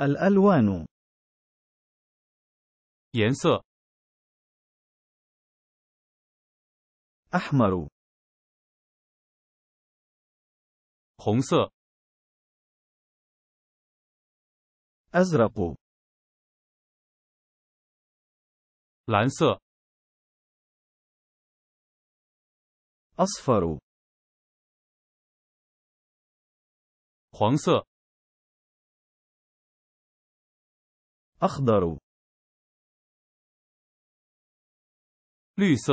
الألوان. ينسى. أحمر. هونسى. أزرق. لانسى. أصفر. 黄色。أخضر. لُيسَ.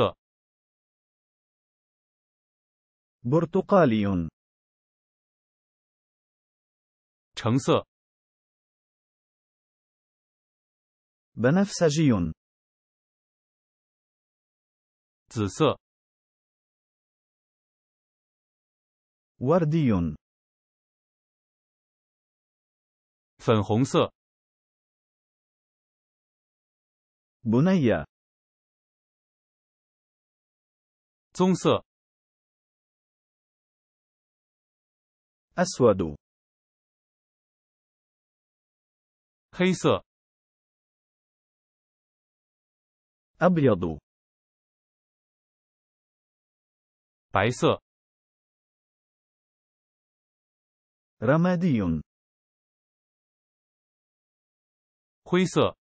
برتقالي 橙色 بنفسجي 紫色 وردي 粉红色 بنية. 棕色 أسود. 黑色 أبيض. 白色 رمادي. 灰色